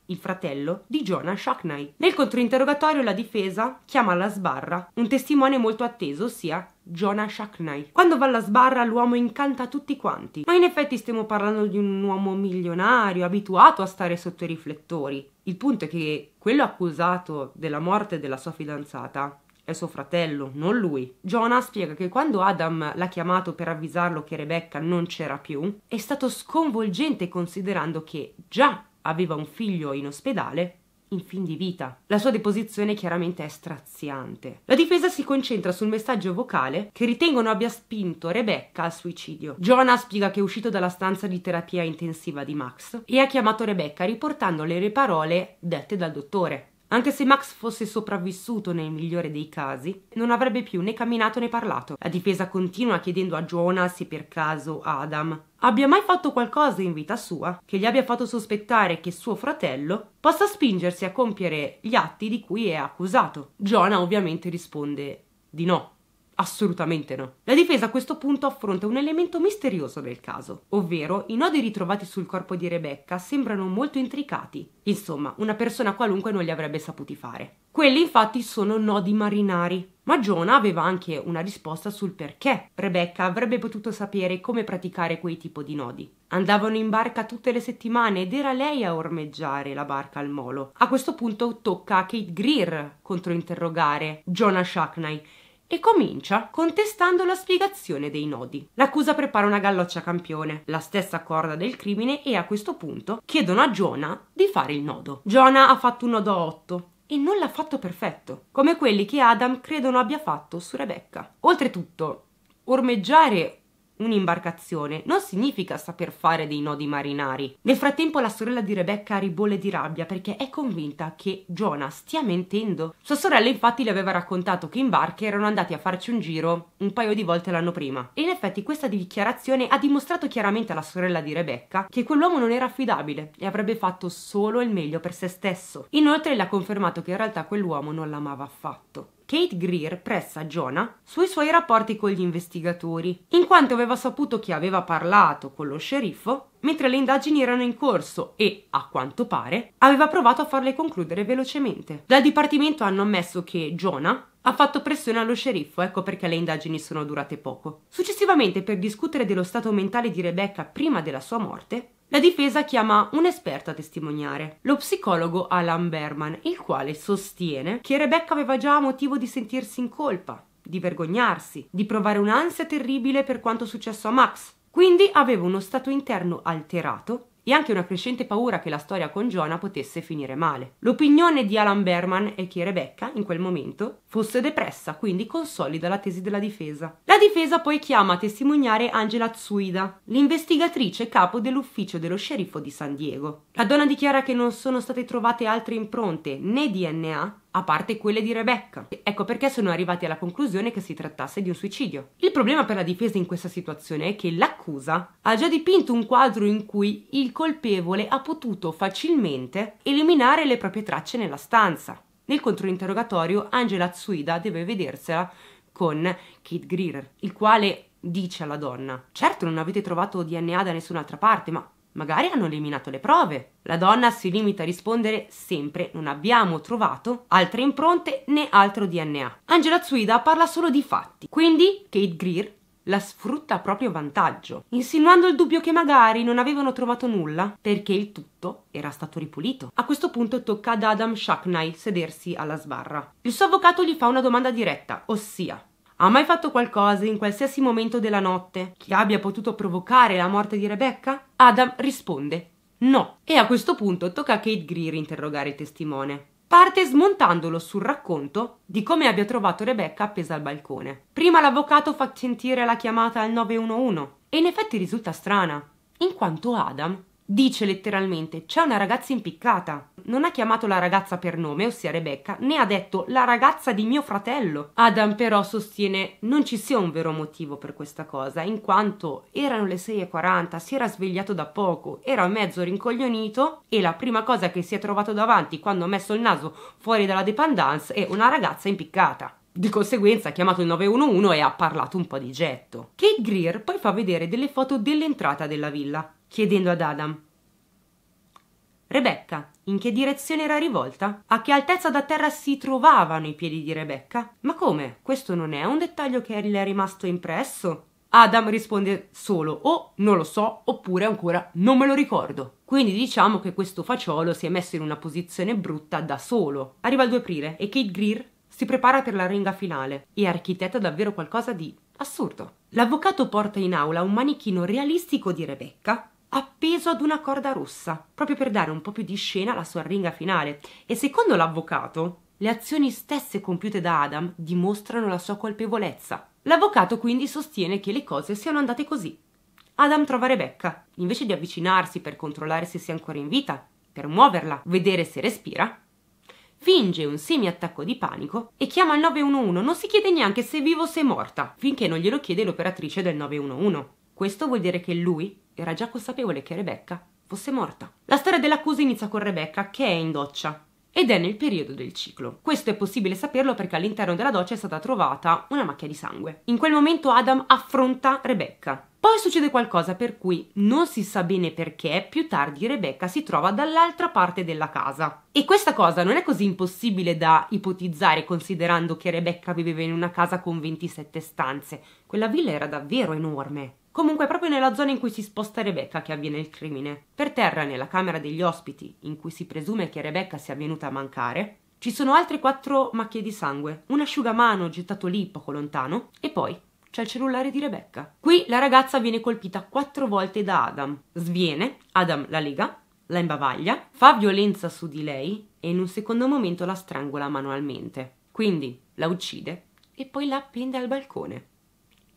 il fratello di Jonah Shockney. Nel controinterrogatorio la difesa chiama alla sbarra un testimone molto atteso, ossia Jonah Shackney. Quando va alla sbarra l'uomo incanta tutti quanti, ma in effetti stiamo parlando di un uomo milionario, abituato a stare sotto i riflettori. Il punto è che quello accusato della morte della sua fidanzata è suo fratello, non lui. Jonah spiega che quando Adam l'ha chiamato per avvisarlo che Rebecca non c'era più, è stato sconvolgente considerando che già aveva un figlio in ospedale in fin di vita. La sua deposizione chiaramente è straziante. La difesa si concentra sul messaggio vocale che ritengono abbia spinto Rebecca al suicidio. Jonah spiega che è uscito dalla stanza di terapia intensiva di Max e ha chiamato Rebecca riportandole le parole dette dal dottore. Anche se Max fosse sopravvissuto nel migliore dei casi, non avrebbe più né camminato né parlato. La difesa continua chiedendo a Jonah se per caso Adam abbia mai fatto qualcosa in vita sua che gli abbia fatto sospettare che suo fratello possa spingersi a compiere gli atti di cui è accusato. Jonah ovviamente risponde di no. Assolutamente no. La difesa a questo punto affronta un elemento misterioso del caso, ovvero i nodi ritrovati sul corpo di Rebecca sembrano molto intricati. Insomma, una persona qualunque non li avrebbe saputi fare. Quelli infatti sono nodi marinari. Ma Jonah aveva anche una risposta sul perché Rebecca avrebbe potuto sapere come praticare quei tipi di nodi. Andavano in barca tutte le settimane ed era lei a ormeggiare la barca al molo. A questo punto tocca a Kate Greer controinterrogare Jonah Shackney e comincia contestando la spiegazione dei nodi. L'accusa prepara una galloccia campione, la stessa corda del crimine e a questo punto chiedono a Jonah di fare il nodo. Jonah ha fatto un nodo a 8 e non l'ha fatto perfetto, come quelli che Adam credono abbia fatto su Rebecca. Oltretutto, ormeggiare un'imbarcazione non significa saper fare dei nodi marinari. Nel frattempo la sorella di Rebecca ribolle di rabbia perché è convinta che Jonah stia mentendo. Sua sorella infatti le aveva raccontato che in barca erano andati a farci un giro un paio di volte l'anno prima. E in effetti questa dichiarazione ha dimostrato chiaramente alla sorella di Rebecca che quell'uomo non era affidabile e avrebbe fatto solo il meglio per se stesso. Inoltre le ha confermato che in realtà quell'uomo non l'amava affatto. Kate Greer pressa Jonah sui suoi rapporti con gli investigatori, in quanto aveva saputo che aveva parlato con lo sceriffo mentre le indagini erano in corso e, a quanto pare, aveva provato a farle concludere velocemente. Dal dipartimento hanno ammesso che Jonah ha fatto pressione allo sceriffo, ecco perché le indagini sono durate poco. Successivamente, per discutere dello stato mentale di Rebecca prima della sua morte, la difesa chiama un esperto a testimoniare, lo psicologo Alan Berman, il quale sostiene che Rebecca aveva già motivo di sentirsi in colpa, di vergognarsi, di provare un'ansia terribile per quanto successo a Max. Quindi aveva uno stato interno alterato e anche una crescente paura che la storia con Jonah potesse finire male. L'opinione di Alan Berman è che Rebecca, in quel momento, fosse depressa, quindi consolida la tesi della difesa. La difesa poi chiama a testimoniare Angela Tsuida, l'investigatrice capo dell'ufficio dello sceriffo di San Diego. La donna dichiara che non sono state trovate altre impronte né DNA a parte quelle di Rebecca. Ecco perché sono arrivati alla conclusione che si trattasse di un suicidio. Il problema per la difesa in questa situazione è che l'accusa ha già dipinto un quadro in cui il colpevole ha potuto facilmente eliminare le proprie tracce nella stanza. Nel controinterrogatorio Angela Tsuida deve vedersela con Kate Greer, il quale dice alla donna: Certo, non avete trovato DNA da nessun'altra parte, ma Magari hanno eliminato le prove. La donna si limita a rispondere sempre non abbiamo trovato altre impronte né altro DNA. Angela Zuida parla solo di fatti, quindi Kate Greer la sfrutta a proprio vantaggio, insinuando il dubbio che magari non avevano trovato nulla perché il tutto era stato ripulito. A questo punto tocca ad Adam Shacknai sedersi alla sbarra. Il suo avvocato gli fa una domanda diretta, ossia ha mai fatto qualcosa in qualsiasi momento della notte che abbia potuto provocare la morte di Rebecca? Adam risponde no. E a questo punto tocca a Kate Greer interrogare il testimone. Parte smontandolo sul racconto di come abbia trovato Rebecca appesa al balcone. Prima l'avvocato fa sentire la chiamata al 911 e in effetti risulta strana, in quanto Adam Dice letteralmente c'è una ragazza impiccata. Non ha chiamato la ragazza per nome, ossia Rebecca, né ha detto la ragazza di mio fratello. Adam però sostiene non ci sia un vero motivo per questa cosa, in quanto erano le 6.40, si era svegliato da poco, era mezzo rincoglionito e la prima cosa che si è trovato davanti quando ha messo il naso fuori dalla dependance è una ragazza impiccata. Di conseguenza ha chiamato il 911 e ha parlato un po' di getto. Kate Greer poi fa vedere delle foto dell'entrata della villa chiedendo ad Adam. Rebecca, in che direzione era rivolta? A che altezza da terra si trovavano i piedi di Rebecca? Ma come? Questo non è un dettaglio che le è rimasto impresso? Adam risponde solo o non lo so oppure ancora non me lo ricordo. Quindi diciamo che questo faciolo si è messo in una posizione brutta da solo. Arriva il 2 aprile e Kate Greer si prepara per la ringa finale e architetta davvero qualcosa di assurdo. L'avvocato porta in aula un manichino realistico di Rebecca appeso ad una corda rossa, proprio per dare un po' più di scena alla sua ringa finale. E secondo l'avvocato, le azioni stesse compiute da Adam dimostrano la sua colpevolezza. L'avvocato quindi sostiene che le cose siano andate così. Adam trova Rebecca, invece di avvicinarsi per controllare se sia ancora in vita, per muoverla, vedere se respira, finge un semi-attacco di panico e chiama il 911, non si chiede neanche se è vivo o se è morta, finché non glielo chiede l'operatrice del 911. Questo vuol dire che lui era già consapevole che Rebecca fosse morta. La storia dell'accusa inizia con Rebecca che è in doccia ed è nel periodo del ciclo. Questo è possibile saperlo perché all'interno della doccia è stata trovata una macchia di sangue. In quel momento Adam affronta Rebecca. Poi succede qualcosa per cui non si sa bene perché più tardi Rebecca si trova dall'altra parte della casa. E questa cosa non è così impossibile da ipotizzare considerando che Rebecca viveva in una casa con 27 stanze. Quella villa era davvero enorme. Comunque è proprio nella zona in cui si sposta Rebecca che avviene il crimine. Per terra, nella camera degli ospiti, in cui si presume che Rebecca sia venuta a mancare, ci sono altre quattro macchie di sangue, un asciugamano gettato lì poco lontano e poi c'è il cellulare di Rebecca. Qui la ragazza viene colpita quattro volte da Adam. Sviene, Adam la lega, la imbavaglia, fa violenza su di lei e in un secondo momento la strangola manualmente. Quindi la uccide e poi la appende al balcone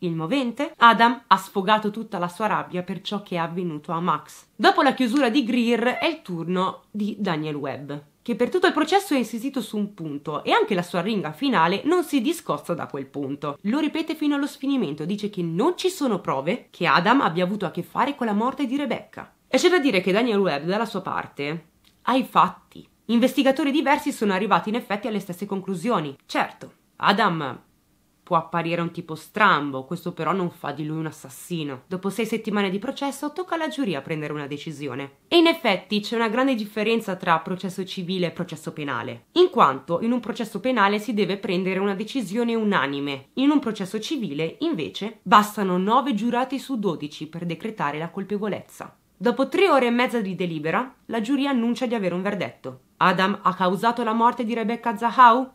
il movente, Adam ha sfogato tutta la sua rabbia per ciò che è avvenuto a Max. Dopo la chiusura di Greer è il turno di Daniel Webb che per tutto il processo ha insistito su un punto e anche la sua ringa finale non si discosta da quel punto. Lo ripete fino allo sfinimento, dice che non ci sono prove che Adam abbia avuto a che fare con la morte di Rebecca. E c'è da dire che Daniel Webb, dalla sua parte, ha i fatti. Investigatori diversi sono arrivati in effetti alle stesse conclusioni. Certo, Adam può apparire un tipo strambo, questo però non fa di lui un assassino. Dopo sei settimane di processo tocca alla giuria prendere una decisione. E in effetti c'è una grande differenza tra processo civile e processo penale, in quanto in un processo penale si deve prendere una decisione unanime, in un processo civile invece bastano 9 giurati su 12 per decretare la colpevolezza. Dopo tre ore e mezza di delibera, la giuria annuncia di avere un verdetto. Adam ha causato la morte di Rebecca Zahau?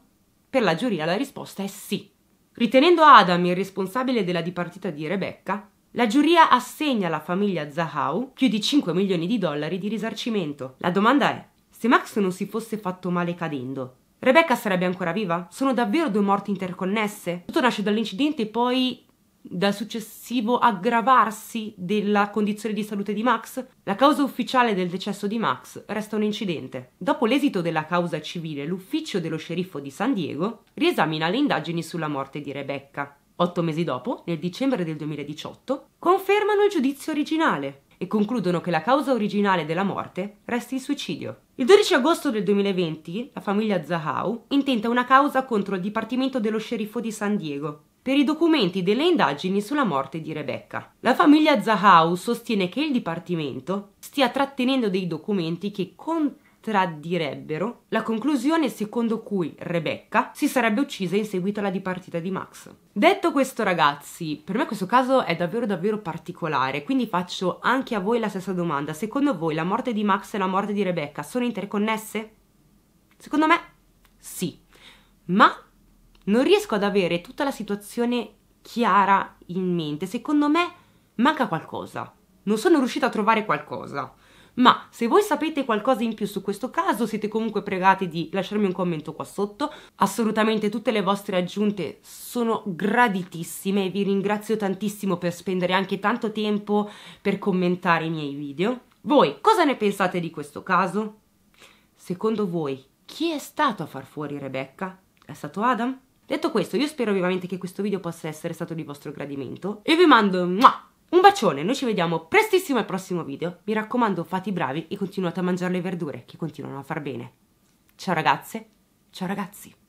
Per la giuria la risposta è sì. Ritenendo Adam il responsabile della dipartita di Rebecca, la giuria assegna alla famiglia Zahau più di 5 milioni di dollari di risarcimento. La domanda è: se Max non si fosse fatto male cadendo, Rebecca sarebbe ancora viva? Sono davvero due morti interconnesse? Tutto nasce dall'incidente e poi dal successivo aggravarsi della condizione di salute di Max? La causa ufficiale del decesso di Max resta un incidente. Dopo l'esito della causa civile, l'ufficio dello sceriffo di San Diego riesamina le indagini sulla morte di Rebecca. Otto mesi dopo, nel dicembre del 2018, confermano il giudizio originale e concludono che la causa originale della morte resti il suicidio. Il 12 agosto del 2020 la famiglia Zahau intenta una causa contro il Dipartimento dello Sceriffo di San Diego per i documenti delle indagini sulla morte di Rebecca. La famiglia Zahau sostiene che il dipartimento stia trattenendo dei documenti che contraddirebbero la conclusione secondo cui Rebecca si sarebbe uccisa in seguito alla dipartita di Max. Detto questo ragazzi, per me questo caso è davvero davvero particolare, quindi faccio anche a voi la stessa domanda. Secondo voi la morte di Max e la morte di Rebecca sono interconnesse? Secondo me sì. Ma non riesco ad avere tutta la situazione chiara in mente. Secondo me manca qualcosa. Non sono riuscita a trovare qualcosa. Ma se voi sapete qualcosa in più su questo caso, siete comunque pregati di lasciarmi un commento qua sotto. Assolutamente tutte le vostre aggiunte sono graditissime e vi ringrazio tantissimo per spendere anche tanto tempo per commentare i miei video. Voi cosa ne pensate di questo caso? Secondo voi chi è stato a far fuori Rebecca? È stato Adam? Detto questo, io spero vivamente che questo video possa essere stato di vostro gradimento e vi mando un bacione, noi ci vediamo prestissimo al prossimo video. Mi raccomando, fate i bravi e continuate a mangiare le verdure che continuano a far bene. Ciao ragazze, ciao ragazzi.